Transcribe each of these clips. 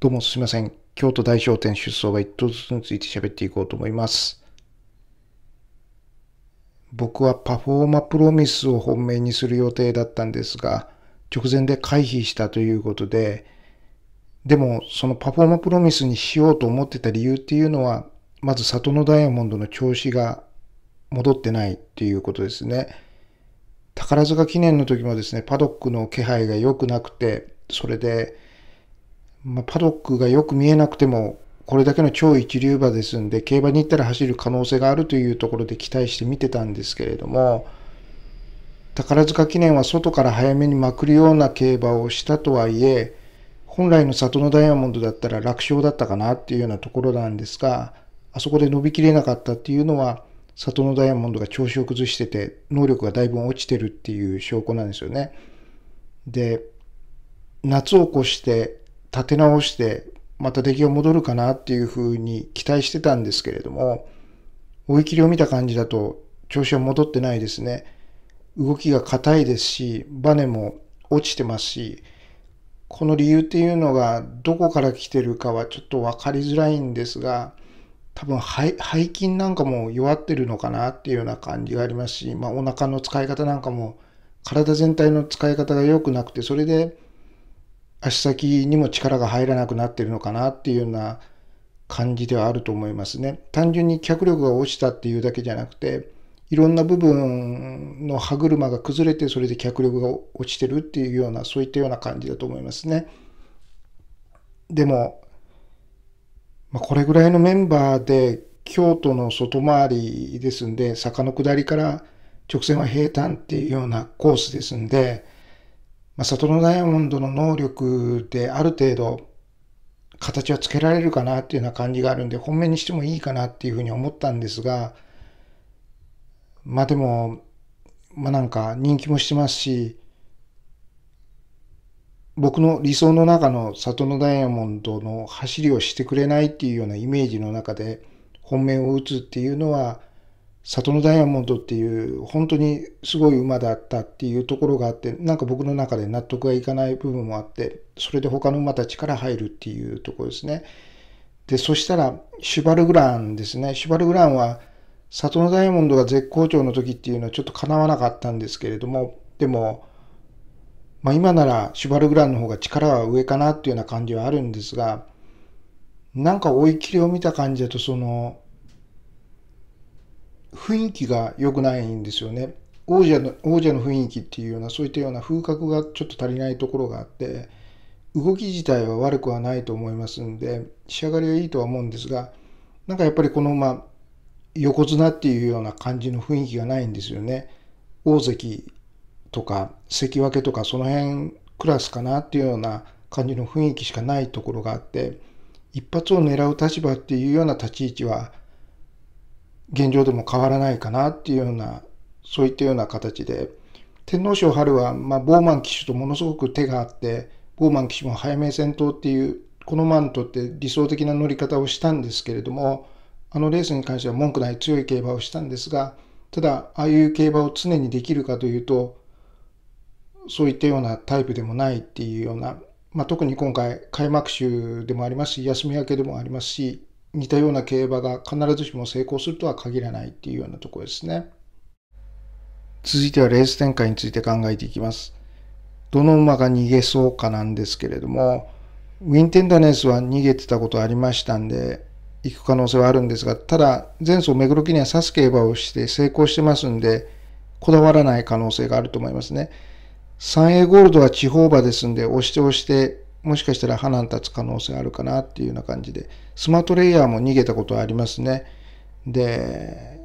どうもすいません。京都大商店出走は一頭ずつについて喋っていこうと思います。僕はパフォーマープロミスを本命にする予定だったんですが、直前で回避したということで、でもそのパフォーマープロミスにしようと思ってた理由っていうのは、まず里のダイヤモンドの調子が戻ってないっていうことですね。宝塚記念の時もですね、パドックの気配が良くなくて、それで、まあ、パドックがよく見えなくても、これだけの超一流馬ですんで、競馬に行ったら走る可能性があるというところで期待して見てたんですけれども、宝塚記念は外から早めにまくるような競馬をしたとはいえ、本来の里のダイヤモンドだったら楽勝だったかなっていうようなところなんですが、あそこで伸びきれなかったっていうのは、里のダイヤモンドが調子を崩してて、能力がだいぶ落ちてるっていう証拠なんですよね。で、夏を越して立て直して、また出来が戻るかなっていうふうに期待してたんですけれども、追い切りを見た感じだと調子は戻ってないですね。動きが硬いですし、バネも落ちてますし、この理由っていうのがどこから来てるかはちょっと分かりづらいんですが、多分背筋なんかも弱ってるのかなっていうような感じがありますし、まあ、お腹の使い方なんかも体全体の使い方が良くなくて、それで足先にも力が入らなくなってるのかなっていうような感じではあると思いますね。単純に脚力が落ちたっていうだけじゃなくて、いろんな部分の歯車が崩れて、それで脚力が落ちてるっていうような、そういったような感じだと思いますね。でも、まあ、これぐらいのメンバーで、京都の外回りですんで、坂の下りから直線は平坦っていうようなコースですんで、まあ、里のダイヤモンドの能力である程度形はつけられるかなっていうような感じがあるんで、本命にしてもいいかなっていうふうに思ったんですが、まあでも、まあなんか人気もしてますし、僕の理想の中の里のダイヤモンドの走りをしてくれないっていうようなイメージの中で本命を打つっていうのは里のダイヤモンドっていう本当にすごい馬だったっていうところがあってなんか僕の中で納得がいかない部分もあってそれで他の馬たちから入るっていうところですねでそしたらシュバルグランですねシュバルグランは里のダイヤモンドが絶好調の時っていうのはちょっとかなわなかったんですけれどもでもまあ今ならシュバルグランの方が力は上かなっていうような感じはあるんですがなんか追い切りを見た感じだとその雰囲気が良くないんですよね。王者の王者の雰囲気っていうようなそういったような風格がちょっと足りないところがあって動き自体は悪くはないと思いますんで仕上がりはいいとは思うんですがなんかやっぱりこのまあ横綱っていうような感じの雰囲気がないんですよね。大関とか関脇とかその辺クラスかなっていうような感じの雰囲気しかないところがあって一発を狙う立場っていうような立ち位置は現状でも変わらないかなっていうような、そういったような形で、天皇賞春は、まあ、ボーマン騎手とものすごく手があって、ボーマン騎手も早め戦闘っていう、この馬にとって理想的な乗り方をしたんですけれども、あのレースに関しては文句ない強い競馬をしたんですが、ただ、ああいう競馬を常にできるかというと、そういったようなタイプでもないっていうような、まあ、特に今回開幕週でもありますし、休み明けでもありますし、似たような競馬が必ずしも成功するとは限らないっていうようなところですね。続いてはレース展開について考えていきます。どの馬が逃げそうかなんですけれども、ウィンテンダネスは逃げてたことありましたんで、行く可能性はあるんですが、ただ、前走目黒記念刺す競馬をして成功してますんで、こだわらない可能性があると思いますね。三栄ゴールドは地方馬ですんで、押して押してもしかしたら花に立つ可能性あるかなっていうような感じで、スマートレイヤーも逃げたことはありますね。で、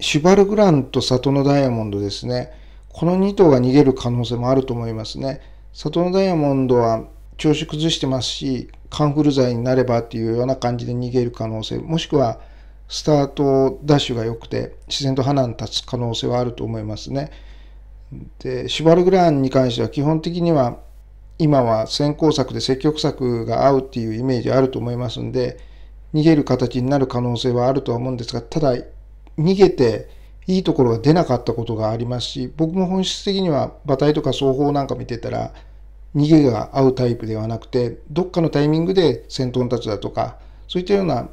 シュバルグランと里のダイヤモンドですね。この2頭が逃げる可能性もあると思いますね。里のダイヤモンドは調子崩してますし、カンフル剤になればっていうような感じで逃げる可能性、もしくはスタートダッシュが良くて、自然と花に立つ可能性はあると思いますね。で、シュバルグランに関しては基本的には今は先行策で積極策が合うっていうイメージあると思いますんで、逃げる形になる可能性はあるとは思うんですが、ただ、逃げていいところが出なかったことがありますし、僕も本質的には馬体とか双方なんか見てたら、逃げが合うタイプではなくて、どっかのタイミングで先頭に立つだとか、そういったような、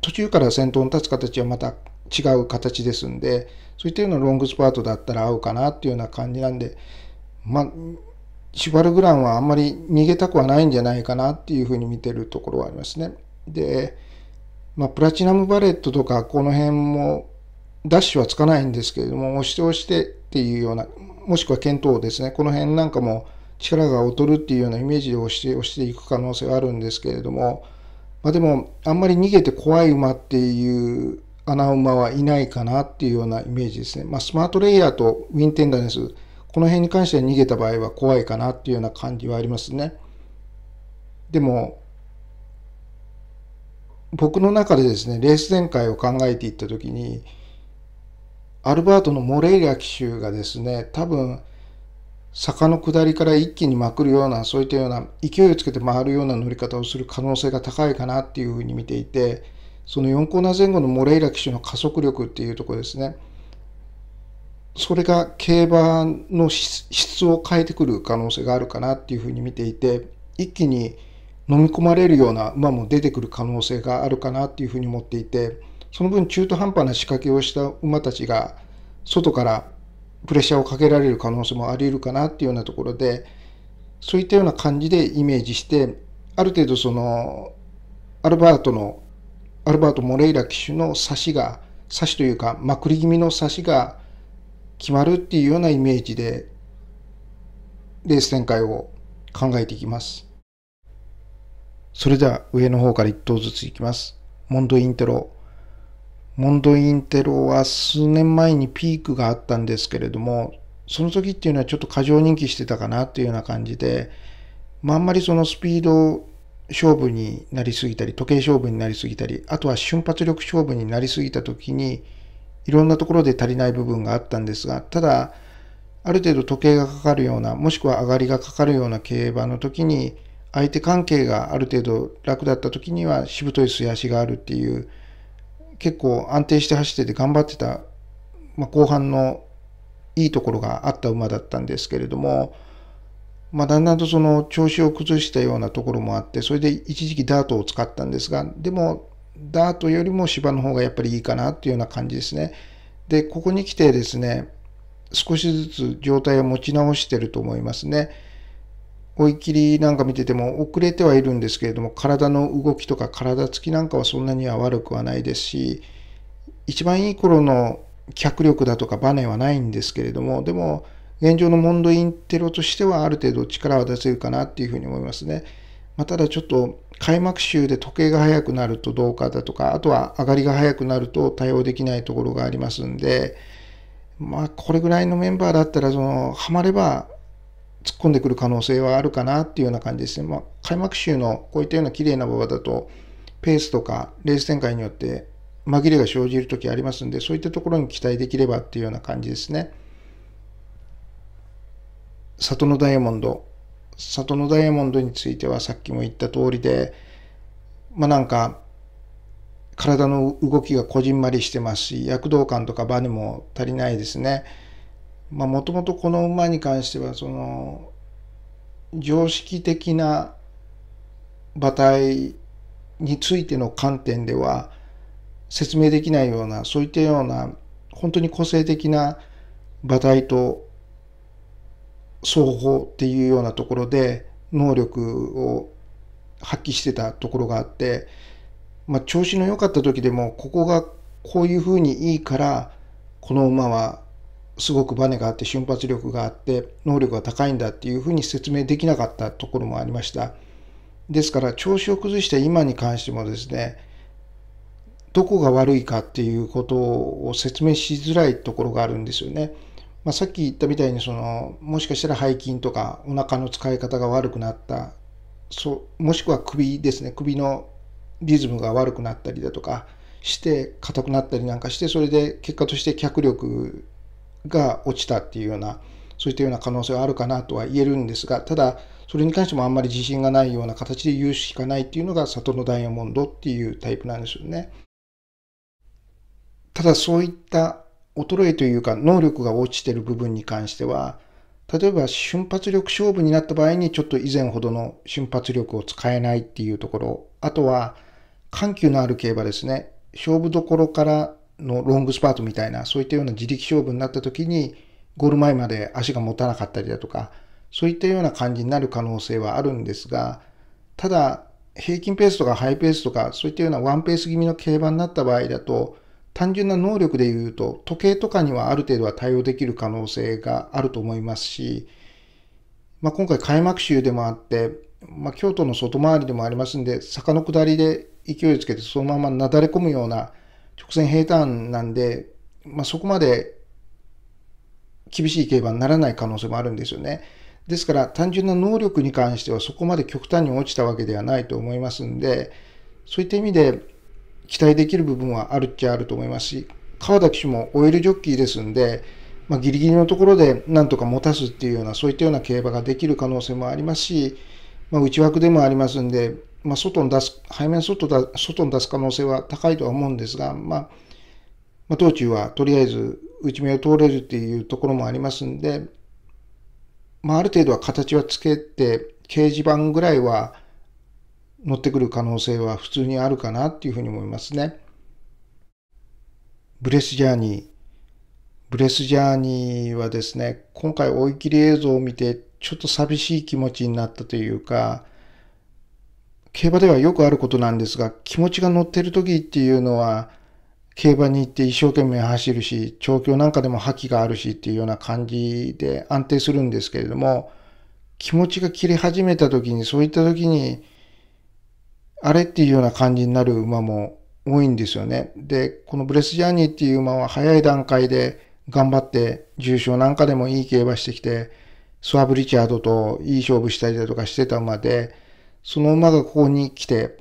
途中から先頭に立つ形はまた違う形ですんで、そういったようなロングスパートだったら合うかなっていうような感じなんで、まあ、シュバルグランはあんまり逃げたくはないんじゃないかなっていうふうに見てるところはありますね。で、まあ、プラチナムバレットとかこの辺もダッシュはつかないんですけれども、押して押してっていうような、もしくは検討ですね、この辺なんかも力が劣るっていうようなイメージで押して押していく可能性はあるんですけれども、まあ、でも、あんまり逃げて怖い馬っていう穴馬はいないかなっていうようなイメージですね。まあ、スマートレイヤーとウィンテンダネス、この辺に関しては逃げた場合は怖いかなっていうような感じはありますね。でも、僕の中でですね、レース展開を考えていった時に、アルバートのモレイラ騎手がですね、多分、坂の下りから一気にまくるような、そういったような、勢いをつけて回るような乗り方をする可能性が高いかなっていうふうに見ていて、その4コーナー前後のモレイラ騎手の加速力っていうところですね。それが競馬の質を変えてくる可能性があるかなっていうふうに見ていて一気に飲み込まれるような馬も出てくる可能性があるかなっていうふうに思っていてその分中途半端な仕掛けをした馬たちが外からプレッシャーをかけられる可能性もあり得るかなっていうようなところでそういったような感じでイメージしてある程度そのアルバートのアルバート・モレイラ騎手の差しが差しというかまくり気味の差しが決まるっていうようなイメージでレース展開を考えていきます。それでは上の方から1頭ずついきます。モンドインテロ。モンドインテロは数年前にピークがあったんですけれども、その時っていうのはちょっと過剰人気してたかなというような感じで、まあ、あんまりそのスピード勝負になりすぎたり、時計勝負になりすぎたり、あとは瞬発力勝負になりすぎた時に、いろんなところで足りない部分があったんですが、ただ、ある程度時計がかかるような、もしくは上がりがかかるような競馬の時に、相手関係がある程度楽だった時には、しぶとい素足があるっていう、結構安定して走ってて頑張ってた、まあ、後半のいいところがあった馬だったんですけれども、まあ、だんだんとその調子を崩したようなところもあって、それで一時期ダートを使ったんですが、でもダートよりも芝の方がやっぱりいいかなっていうような感じですね。で、ここに来てですね、少しずつ状態を持ち直してると思いますね。追い切りなんか見てても遅れてはいるんですけれども、体の動きとか体つきなんかはそんなには悪くはないですし、一番いい頃の脚力だとかバネはないんですけれども、でも現状のモンドインテロとしてはある程度力は出せるかなっていうふうに思いますね。まあ、ただちょっと開幕週で時計が早くなるとどうかだとか、あとは上がりが早くなると対応できないところがありますんで、まあ、これぐらいのメンバーだったら、その、ハマれば突っ込んでくる可能性はあるかなっていうような感じですね。まあ、開幕週のこういったような綺麗な馬場だと、ペースとかレース展開によって紛れが生じる時ありますんで、そういったところに期待できればっていうような感じですね。里のダイヤモンド里のダイヤモンドについてはさっきも言った通りで、まあなんか、体の動きがこじんまりしてますし、躍動感とかバネも足りないですね。まあもともとこの馬に関しては、その、常識的な馬体についての観点では説明できないようなそういったような本当に個性的な馬体と総合っていうようなところで能力を発揮してたところがあって、まあ、調子の良かった時でもここがこういうふうにいいからこの馬はすごくバネがあって瞬発力があって能力が高いんだっていうふうに説明できなかったところもありましたですから調子を崩した今に関してもですねどこが悪いかっていうことを説明しづらいところがあるんですよね。まあ、さっき言ったみたいにそのもしかしたら背筋とかお腹の使い方が悪くなったそうもしくは首ですね首のリズムが悪くなったりだとかして硬くなったりなんかしてそれで結果として脚力が落ちたっていうようなそういったような可能性はあるかなとは言えるんですがただそれに関してもあんまり自信がないような形で言うしかないっていうのが里のダイヤモンドっていうタイプなんですよね。ただそういった衰えというか能力が落ちてる部分に関しては例えば瞬発力勝負になった場合にちょっと以前ほどの瞬発力を使えないっていうところあとは緩急のある競馬ですね勝負どころからのロングスパートみたいなそういったような自力勝負になった時にゴール前まで足が持たなかったりだとかそういったような感じになる可能性はあるんですがただ平均ペースとかハイペースとかそういったようなワンペース気味の競馬になった場合だと単純な能力で言うと、時計とかにはある程度は対応できる可能性があると思いますし、まあ、今回開幕週でもあって、まあ、京都の外回りでもありますんで、坂の下りで勢いつけてそのままなだれ込むような直線平坦なんで、まあ、そこまで厳しい競馬にならない可能性もあるんですよね。ですから単純な能力に関してはそこまで極端に落ちたわけではないと思いますんで、そういった意味で、期待できる部分はあるっちゃあると思いますし、川田騎手もオイルジョッキーですんで、まあ、ギリギリのところでなんとか持たすっていうような、そういったような競馬ができる可能性もありますし、まあ、内枠でもありますんで、まあ、外に出す、背面外だ外に出す可能性は高いとは思うんですが、まあ、まあ、道中はとりあえず内目を通れるっていうところもありますんで、まあ、ある程度は形はつけて、掲示板ぐらいは乗ってくる可能性は普通にあるかなっていうふうに思いますね。ブレスジャーニー。ブレスジャーニーはですね、今回追い切り映像を見てちょっと寂しい気持ちになったというか、競馬ではよくあることなんですが、気持ちが乗ってる時っていうのは、競馬に行って一生懸命走るし、調教なんかでも覇気があるしっていうような感じで安定するんですけれども、気持ちが切れ始めた時に、そういった時にあれっていうような感じになる馬も多いんですよね。で、このブレスジャーニーっていう馬は早い段階で頑張って重賞なんかでもいい競馬してきて、スワブ・リチャードといい勝負したりだとかしてた馬で、その馬がここに来て、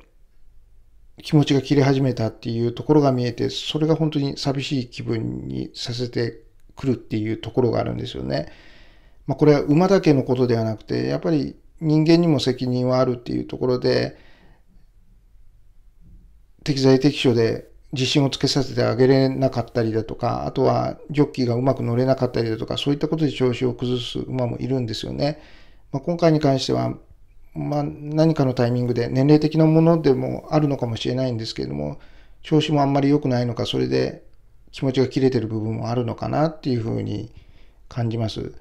気持ちが切れ始めたっていうところが見えて、それが本当に寂しい気分にさせてくるっていうところがあるんですよね。まあ、これは馬だけのことではなくて、やっぱり人間にも責任はあるっていうところで、適材適所で自信をつけさせてあげれなかったりだとか、あとはジョッキーがうまく乗れなかったりだとか、そういったことで調子を崩す馬もいるんですよね。まあ、今回に関しては、まあ、何かのタイミングで、年齢的なものでもあるのかもしれないんですけれども、調子もあんまり良くないのか、それで気持ちが切れてる部分もあるのかなっていうふうに感じます。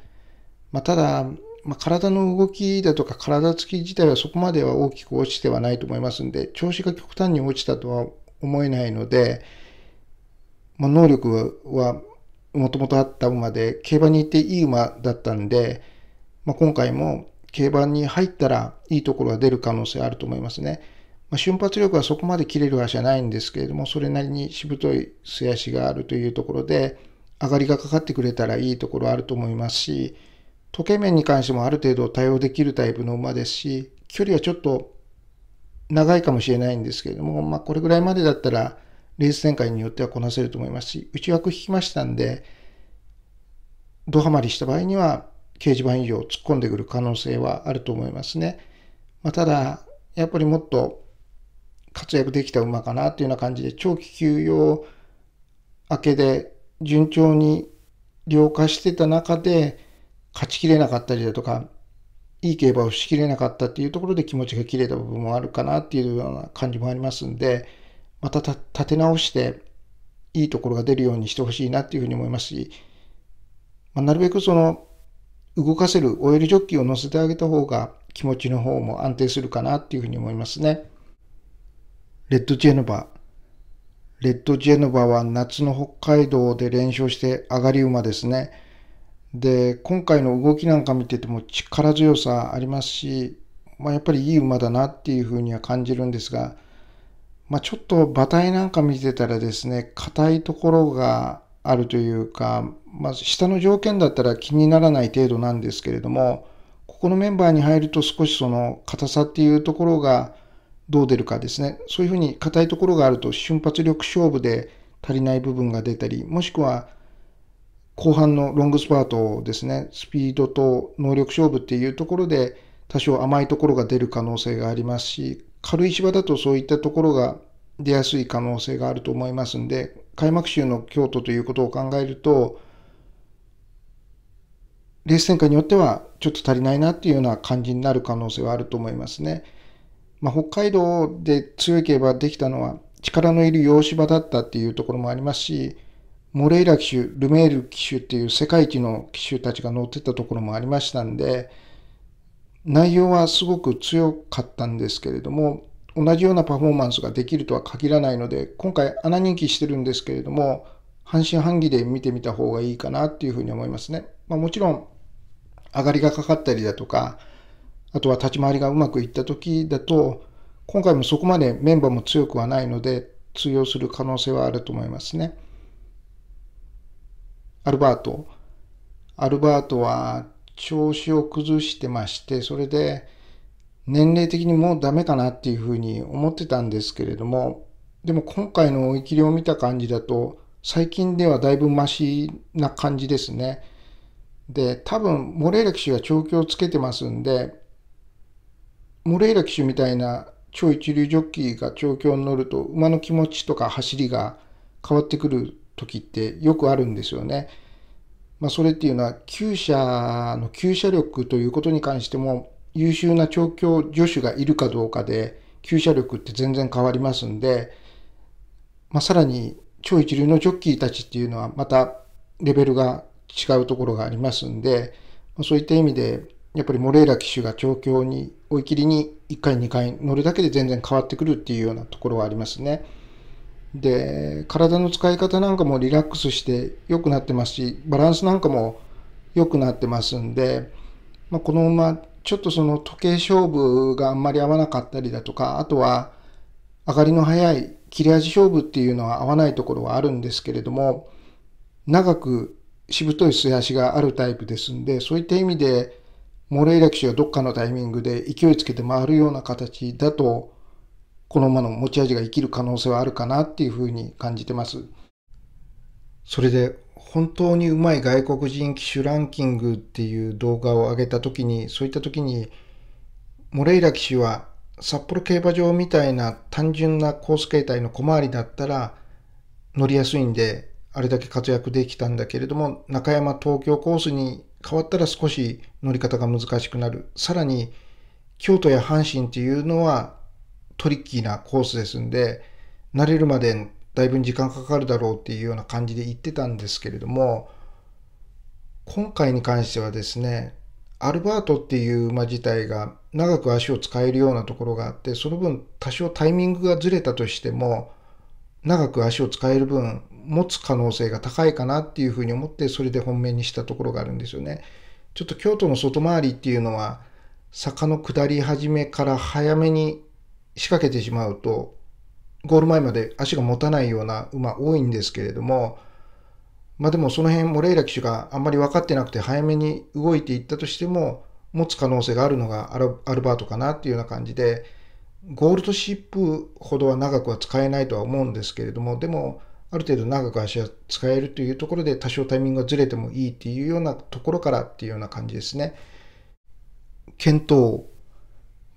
まあ、ただ、まあ、体の動きだとか体つき自体はそこまでは大きく落ちてはないと思いますんで、調子が極端に落ちたとは思えないので、まあ、能力はもともとあった馬で、競馬に行っていい馬だったんで、まあ、今回も競馬に入ったらいいところが出る可能性あると思いますね。まあ、瞬発力はそこまで切れる足はないんですけれども、それなりにしぶとい素足があるというところで、上がりがかかってくれたらいいところあると思いますし、時計面に関してもある程度対応できるタイプの馬ですし、距離はちょっと長いかもしれないんですけれども、まあ、これぐらいまでだったら、レース展開によってはこなせると思いますし、内枠引きましたんで、ドハマりした場合には、掲示板以上突っ込んでくる可能性はあると思いますね。まあ、ただ、やっぱりもっと活躍できた馬かなというような感じで、長期休養明けで順調に了化してた中で、勝ちきれなかったりだとか、いい競馬をしきれなかったっていうところで気持ちが切れた部分もあるかなっていうような感じもありますんで、また立て直して、いいところが出るようにしてほしいなっていうふうに思いますし、まあ、なるべくその、動かせるオイルジョッキを乗せてあげた方が気持ちの方も安定するかなっていうふうに思いますね。レッドジェノバ。レッドジェノバは夏の北海道で連勝して上がり馬ですね。で、今回の動きなんか見てても力強さありますし、まあ、やっぱりいい馬だなっていうふうには感じるんですが、まあ、ちょっと馬体なんか見てたらですね、硬いところがあるというか、まあ、下の条件だったら気にならない程度なんですけれども、ここのメンバーに入ると少しその硬さっていうところがどう出るかですね。そういうふうに硬いところがあると瞬発力勝負で足りない部分が出たり、もしくは後半のロングスパートですね、スピードと能力勝負っていうところで多少甘いところが出る可能性がありますし、軽い芝だとそういったところが出やすい可能性があると思いますんで、開幕週の京都ということを考えると、レース展開によってはちょっと足りないなっていうような感じになる可能性はあると思いますね。まあ、北海道で強い競馬できたのは力のいる洋芝だったっていうところもありますし、モレイラ騎手、ルメール騎手っていう世界一の騎手たちが乗ってたところもありましたんで、内容はすごく強かったんですけれども、同じようなパフォーマンスができるとは限らないので、今回穴人気してるんですけれども、半信半疑で見てみた方がいいかなっていうふうに思いますね。まあ、もちろん、上がりがかかったりだとか、あとは立ち回りがうまくいった時だと、今回もそこまでメンバーも強くはないので、通用する可能性はあると思いますね。アルバート。アルバートは調子を崩してまして、それで年齢的にもうダメかなっていうふうに思ってたんですけれども、でも今回の追い切りを見た感じだと、最近ではだいぶマシな感じですね。で、多分、モレイラ騎手が調教をつけてますんで、モレイラ騎手みたいな超一流ジョッキーが調教に乗ると、馬の気持ちとか走りが変わってくる時ってよくあるんですよね。まあ、それっていうのは、厩舎の厩舎力ということに関しても、優秀な調教助手がいるかどうかで、厩舎力って全然変わりますんで、まあ、さらに超一流のジョッキーたちっていうのはまたレベルが違うところがありますんで、まあ、そういった意味で、やっぱりモレーラ騎手が調教に追い切りに1回2回乗るだけで全然変わってくるっていうようなところはありますね。で、体の使い方なんかもリラックスして良くなってますし、バランスなんかも良くなってますんで、まあ、このままちょっとその時計勝負があんまり合わなかったりだとか、あとは上がりの早い切れ味勝負っていうのは合わないところはあるんですけれども、長くしぶとい素足があるタイプですんで、そういった意味で、モレイラクシはどっかのタイミングで勢いつけて回るような形だとこの馬の持ち味が生きる可能性はあるかなっていうふうに感じてます。それで本当にうまい外国人機種ランキングっていう動画を上げた時にそういった時にモレイラ騎手は札幌競馬場みたいな単純なコース形態の小回りだったら乗りやすいんであれだけ活躍できたんだけれども中山東京コースに変わったら少し乗り方が難しくなるさらに京都や阪神っていうのはトリッキーなコースですんで、慣れるまでだいぶ時間かかるだろうっていうような感じで言ってたんですけれども、今回に関してはですね、アルバートっていう馬自体が長く足を使えるようなところがあって、その分多少タイミングがずれたとしても、長く足を使える分、持つ可能性が高いかなっていうふうに思って、それで本命にしたところがあるんですよね。ちょっと京都の外回りっていうのは、坂の下り始めから早めに仕掛けてしまうと、ゴール前まで足が持たないような馬多いんですけれども、まあでもその辺、モレイラ騎手があんまり分かってなくて早めに動いていったとしても、持つ可能性があるのがアルバートかなっていうような感じで、ゴールドシップほどは長くは使えないとは思うんですけれども、でも、ある程度長く足は使えるというところで多少タイミングがずれてもいいっていうようなところからっていうような感じですね。検討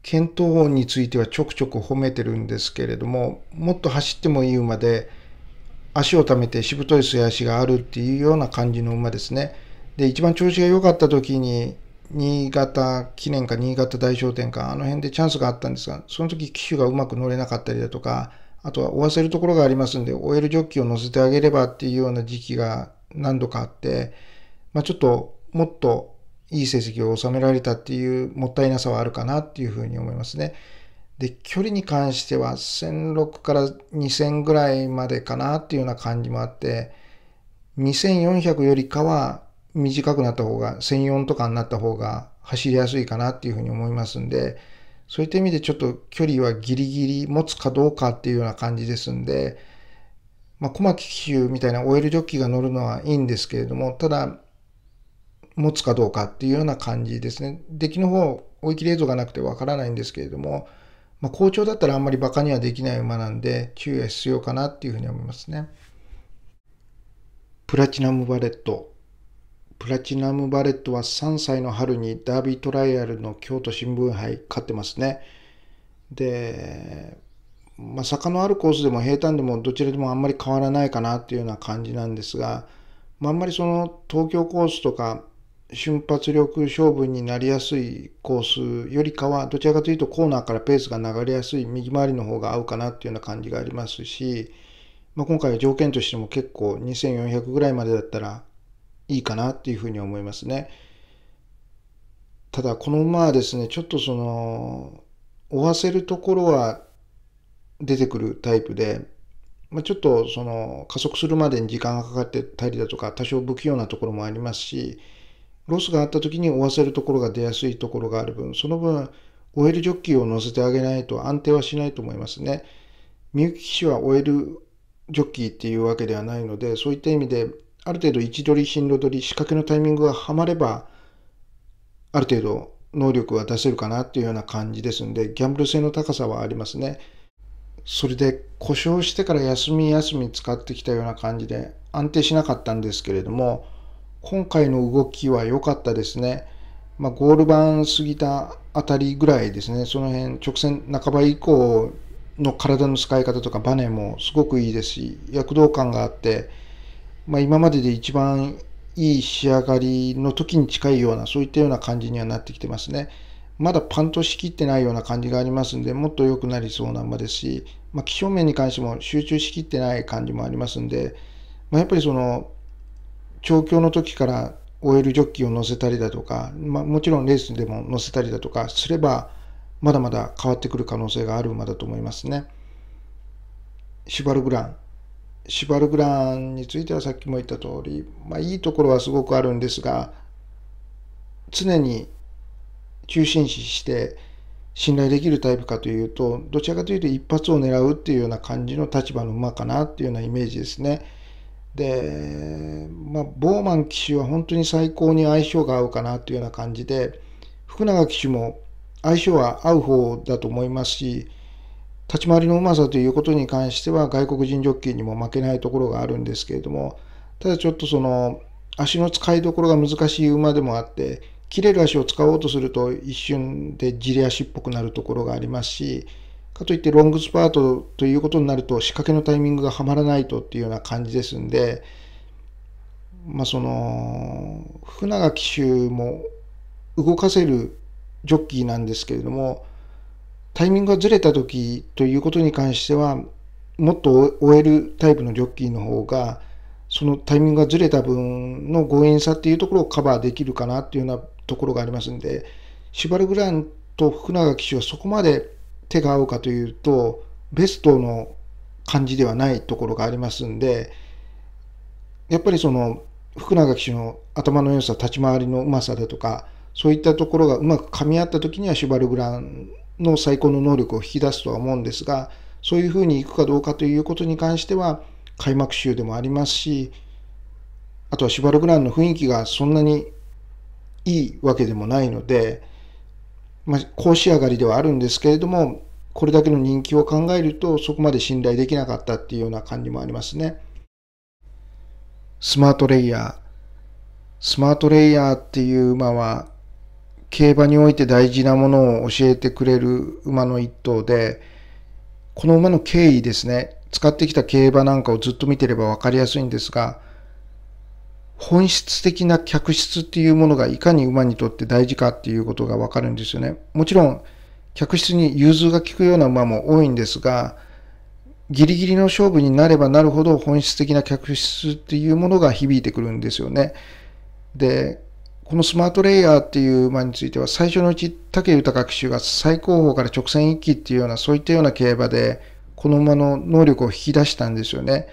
検討音についてはちょくちょく褒めてるんですけれども、もっと走ってもいい馬で、足を溜めてしぶとい素足があるっていうような感じの馬ですね。で、一番調子が良かった時に、新潟記念か新潟大商店か、あの辺でチャンスがあったんですが、その時機種がうまく乗れなかったりだとか、あとは追わせるところがありますんで、オえるジョッキを乗せてあげればっていうような時期が何度かあって、まあ、ちょっともっといい成績を収められたっていうもったいなさはあるかなっていうふうに思いますね。で、距離に関しては1006から2000ぐらいまでかなっていうような感じもあって、2400よりかは短くなった方が、1004とかになった方が走りやすいかなっていうふうに思いますんで、そういった意味でちょっと距離はギリギリ持つかどうかっていうような感じですんで、まあ、小牧騎手みたいなオイルジョッキーが乗るのはいいんですけれども、ただ、持つかどうかっていうような感じですね。出来の方、追い切り映像がなくてわからないんですけれども、まあ、好調だったらあんまり馬鹿にはできない馬なんで、注意が必要かなっていうふうに思いますね。プラチナムバレット。プラチナムバレットは3歳の春にダービートライアルの京都新聞杯勝ってますね。で、まあ、坂のあるコースでも平坦でもどちらでもあんまり変わらないかなっていうような感じなんですが、まあ、あんまりその東京コースとか瞬発力勝負になりやすいコースよりかは、どちらかというとコーナーからペースが流れやすい右回りの方が合うかなっていうような感じがありますし、まあ、今回は条件としても結構2400ぐらいまでだったらいいかなっていうふうに思いますね。ただこの馬はですね、ちょっとその、追わせるところは出てくるタイプで、まあ、ちょっとその加速するまでに時間がかかってたりだとか、多少不器用なところもありますし、ロスがあった時に負わせるところが出やすいところがある分、その分、オイルジョッキーを乗せてあげないと安定はしないと思いますね。三ゆ騎手はオイルジョッキーっていうわけではないので、そういった意味で、ある程度位置取り、進路取り、仕掛けのタイミングがはまれば、ある程度能力は出せるかなっていうような感じですんで、ギャンブル性の高さはありますね。それで故障してから休み休み使ってきたような感じで安定しなかったんですけれども、今回の動きは良かったですね。まあ、ゴール板過ぎたあたりぐらいですね、その辺、直線半ば以降の体の使い方とかバネもすごくいいですし、躍動感があって、まあ、今までで一番いい仕上がりの時に近いような、そういったような感じにはなってきてますね。まだパンとしきってないような感じがありますんで、もっと良くなりそうな馬ですし、まあ、気象面に関しても集中しきってない感じもありますんで、まあ、やっぱりその調教の時から OL ジョッキーを乗せたりだとか、まあ、もちろんレースでも乗せたりだとかすればまだまだ変わってくる可能性がある馬だと思いますね。シュバルグラン。シュバルグランについてはさっきも言った通り、まあ、いいところはすごくあるんですが、常に中心視して信頼できるタイプかというと、どちらかというと一発を狙うっていうような感じの立場の馬かなっていうようなイメージですね。で、まあ、ボーマン騎手は本当に最高に相性が合うかなというような感じで、福永騎手も相性は合う方だと思いますし、立ち回りのうまさということに関しては外国人ジョッキーにも負けないところがあるんですけれども、ただちょっとその足の使いどころが難しい馬でもあって、切れる足を使おうとすると一瞬でじり足っぽくなるところがありますし、かといってロングスパートということになると仕掛けのタイミングがはまらないとっていうような感じですんで、まあ、その福永騎手も動かせるジョッキーなんですけれどもタイミングがずれた時ということに関してはもっと終えるタイプのジョッキーの方がそのタイミングがずれた分の強引さっていうところをカバーできるかなっていうようなところがありますんでシュバルグランと福永騎手はそこまで手が合うかというと、ベストの感じではないところがありますんで、やっぱりその、福永騎手の頭の良さ、立ち回りのうまさだとか、そういったところがうまく噛み合った時にはシュバルグランの最高の能力を引き出すとは思うんですが、そういうふうにいくかどうかということに関しては、開幕週でもありますし、あとはシュバルグランの雰囲気がそんなにいいわけでもないので、まあ、高仕上がりではあるんですけれども、これだけの人気を考えると、そこまで信頼できなかったっていうような感じもありますね。スマートレイヤー。スマートレイヤーっていう馬は、競馬において大事なものを教えてくれる馬の一頭で、この馬の経緯ですね、使ってきた競馬なんかをずっと見てれば分かりやすいんですが、本質的な客室っていうものがいかに馬にとって大事かっていうことがわかるんですよね。もちろん、客室に融通が利くような馬も多いんですが、ギリギリの勝負になればなるほど本質的な客室っていうものが響いてくるんですよね。で、このスマートレイヤーっていう馬については最初のうち武豊騎手が最高峰から直線一気っていうようなそういったような競馬でこの馬の能力を引き出したんですよね。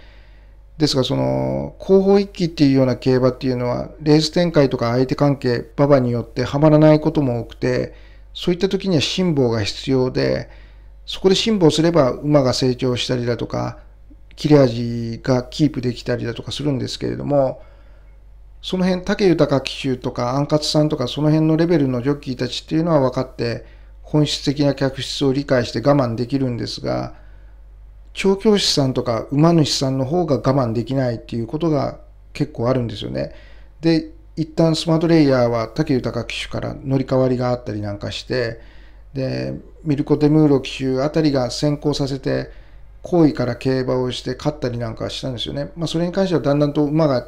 ですが、その、後方一騎っていうような競馬っていうのは、レース展開とか相手関係、馬場によってはまらないことも多くて、そういった時には辛抱が必要で、そこで辛抱すれば馬が成長したりだとか、切れ味がキープできたりだとかするんですけれども、その辺、武豊騎手とか、安勝さんとか、その辺のレベルのジョッキーたちっていうのは分かって、本質的な客室を理解して我慢できるんですが、調教師さんとか馬主さんの方が我慢できないっていうことが結構あるんですよね。で、一旦スマートレイヤーは武豊騎手から乗り換わりがあったりなんかして、で、ミルコ・デムーロ騎手あたりが先行させて、好意から競馬をして勝ったりなんかしたんですよね。まあ、それに関してはだんだんと馬が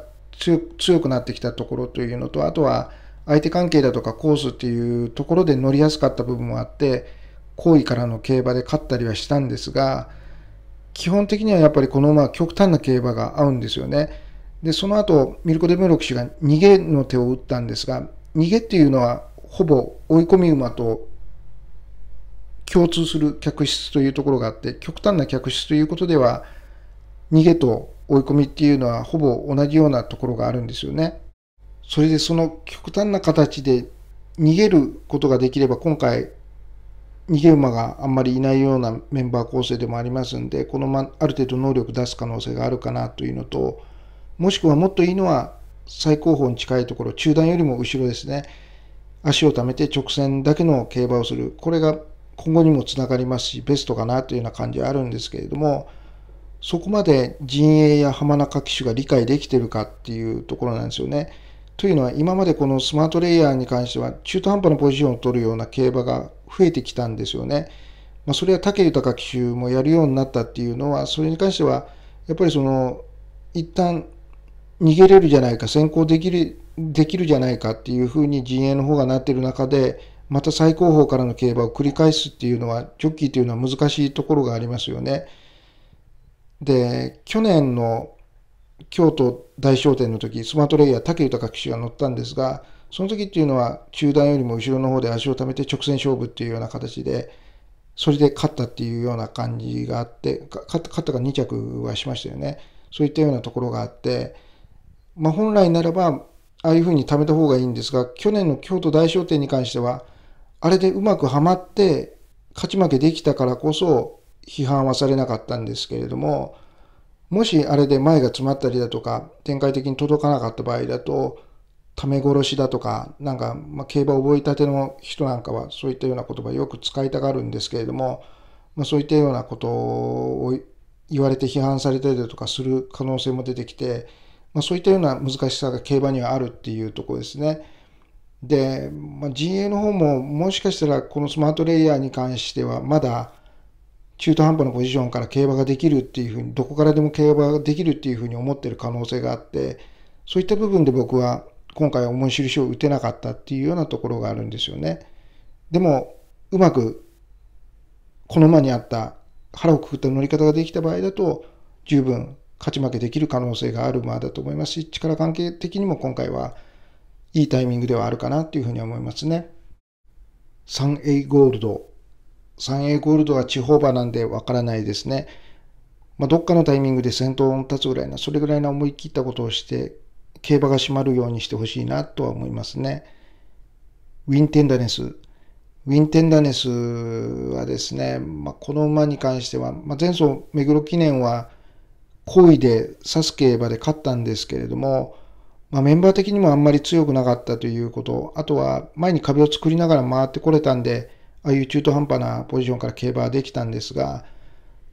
強くなってきたところというのと、あとは相手関係だとかコースっていうところで乗りやすかった部分もあって、好意からの競馬で勝ったりはしたんですが、基本的にはやっぱりこのまは極端な競馬が合うんですよね。で、その後、ミルコ・デムロク氏が逃げの手を打ったんですが、逃げっていうのはほぼ追い込み馬と共通する客室というところがあって、極端な客室ということでは、逃げと追い込みっていうのはほぼ同じようなところがあるんですよね。それでその極端な形で逃げることができれば今回逃げ馬があんまりいないようなメンバー構成でもありますんで、この、ま、ある程度能力出す可能性があるかなというのと、もしくはもっといいのは最高峰に近いところ、中段よりも後ろですね、足をためて直線だけの競馬をする、これが今後にもつながりますし、ベストかなというような感じはあるんですけれども、そこまで陣営や浜中騎手が理解できてるかっていうところなんですよね。というのは今までこのスマートレイヤーに関しては中途半端なポジションを取るような競馬が増えてきたんですよね。まあ、それは武豊騎手もやるようになったっていうのは、それに関しては、やっぱりその、一旦逃げれるじゃないか、先行できる、できるじゃないかっていうふうに陣営の方がなってる中で、また最高峰からの競馬を繰り返すっていうのは、ジョッキーというのは難しいところがありますよね。で、去年の京都大商店の時、スマートレイヤー武豊騎手が乗ったんですが、その時っていうのは中段よりも後ろの方で足を溜めて直線勝負っていうような形で、それで勝ったっていうような感じがあって、勝ったが2着はしましたよね。そういったようなところがあって、まあ、本来ならば、ああいうふうに貯めた方がいいんですが、去年の京都大賞典に関しては、あれでうまくはまって、勝ち負けできたからこそ批判はされなかったんですけれども、もしあれで前が詰まったりだとか、展開的に届かなかった場合だと、ため殺しだとか、なんか、まあ、競馬を覚えたての人なんかは、そういったような言葉よく使いたがるんですけれども、まあ、そういったようなことを言われて批判されたりだとかする可能性も出てきて、まあ、そういったような難しさが競馬にはあるっていうとこですね。で、まあ、陣営の方ももしかしたらこのスマートレイヤーに関してはまだ中途半端なポジションから競馬ができるっていうふうにどこからでも競馬ができるっていうふうに思ってる可能性があってそういった部分で僕は今回は重い印を打てなかったっていうようなところがあるんですよね。でも、うまく、この馬にあった腹をくくった乗り方ができた場合だと、十分勝ち負けできる可能性がある馬だと思いますし、力関係的にも今回はいいタイミングではあるかなっていうふうに思いますね。3A ゴールド。3A ゴールドは地方馬なんでわからないですね。まあ、どっかのタイミングで先頭に立つぐらいな、それぐらいな思い切ったことをして競馬が閉まるようにしてほしいなとは思いますね。ウィンテンダネス。ウィンテンダネスはですね、まあ、この馬に関しては、まあ、前走目黒記念は好意で指す競馬で勝ったんですけれども、まあ、メンバー的にもあんまり強くなかったということ、あとは前に壁を作りながら回ってこれたんで、ああいう中途半端なポジションから競馬はできたんですが、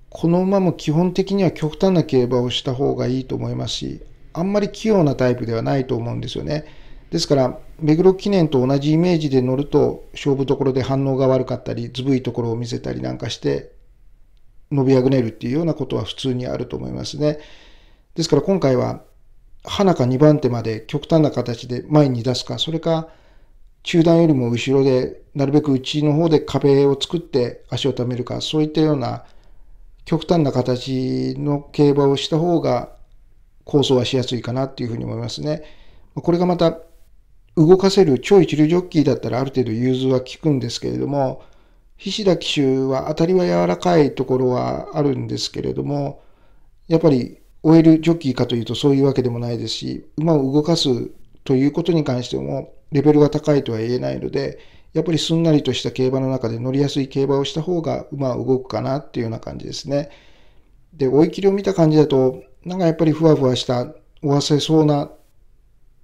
この馬も基本的には極端な競馬をした方がいいと思いますし、あんまり器用なタイプではないと思うんですよね。ですから、目黒記念と同じイメージで乗ると、勝負どころで反応が悪かったり、ずぶいところを見せたりなんかして、伸びあぐねるっていうようなことは普通にあると思いますね。ですから今回は、花か2番手まで極端な形で前に出すか、それか、中段よりも後ろで、なるべく内の方で壁を作って足を溜めるか、そういったような極端な形の競馬をした方が構想はしやすいかなっていうふうに思いますね。これがまた動かせる超一流ジョッキーだったらある程度融通は効くんですけれども、菱田騎手は当たりは柔らかいところはあるんですけれども、やっぱり終えるジョッキーかというとそういうわけでもないですし、馬を動かすということに関してもレベルが高いとは言えないので、やっぱりすんなりとした競馬の中で乗りやすい競馬をした方が馬は動くかなっていうような感じですね。で、追い切りを見た感じだと、なんかやっぱりふわふわした終わせそうな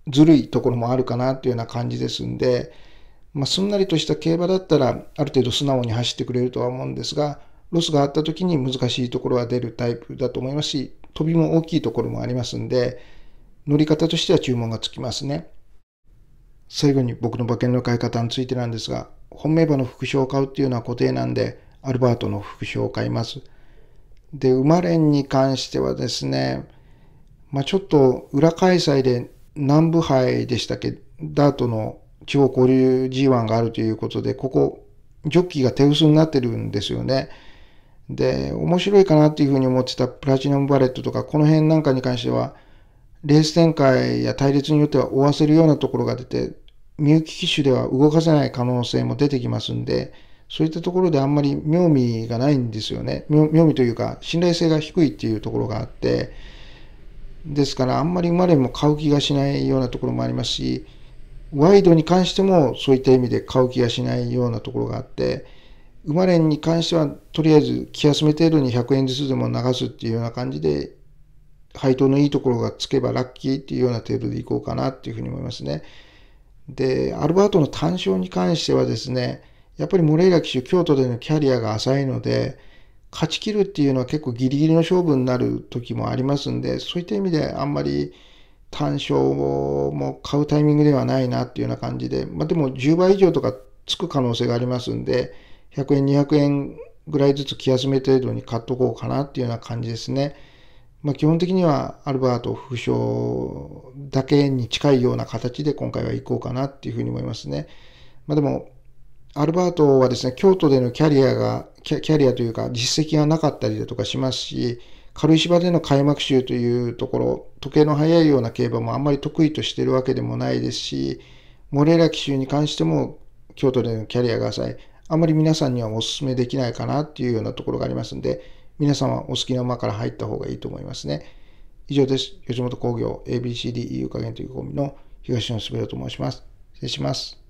ずるいところもあるかなっていうような感じですんで、まあ、すんなりとした競馬だったらある程度素直に走ってくれるとは思うんですがロスがあった時に難しいところは出るタイプだと思いますし飛びも大きいところもありますんで乗り方としては注文がつきますね最後に僕の馬券の買い方についてなんですが本命馬の副賞を買うっていうのは固定なんでアルバートの副賞を買います。で、生れんに関してはですね、まあ、ちょっと裏開催で南部杯でしたっけ、ダートの地方交流 G1 があるということで、ここ、ジョッキーが手薄になってるんですよね。で、面白いかなっていうふうに思ってたプラチナムバレットとか、この辺なんかに関しては、レース展開や対立によっては追わせるようなところが出て、ミューキ機種では動かせない可能性も出てきますんで、そういったところであんまり妙味がないんですよね。妙味というか、信頼性が低いっていうところがあって、ですからあんまり生まれも買う気がしないようなところもありますし、ワイドに関してもそういった意味で買う気がしないようなところがあって、生まれに関してはとりあえず気休め程度に100円ずつでも流すっていうような感じで、配当のいいところがつけばラッキーっていうような程度でいこうかなっていうふうに思いますね。で、アルバートの単勝に関してはですね、やっぱりモレイラ騎手、京都でのキャリアが浅いので、勝ち切るっていうのは結構ギリギリの勝負になる時もありますんで、そういった意味であんまり単勝も買うタイミングではないなっていうような感じで、まあ、でも10倍以上とかつく可能性がありますんで、100円、200円ぐらいずつ気休め程度に買っとこうかなっていうような感じですね。まあ、基本的にはアルバート負傷だけに近いような形で今回は行こうかなっていうふうに思いますね。まあ、でもアルバートはですね、京都でのキャリアが、キャリアというか実績がなかったりだとかしますし、軽石場での開幕週というところ、時計の速いような競馬もあんまり得意としてるわけでもないですし、モレラ騎手に関しても京都でのキャリアが浅い、あまり皆さんにはお勧めできないかなっていうようなところがありますんで、皆さんはお好きな馬から入った方がいいと思いますね。以上です。吉本興業 ABCDEU 加減というコンビの東野滑りと申します。失礼します。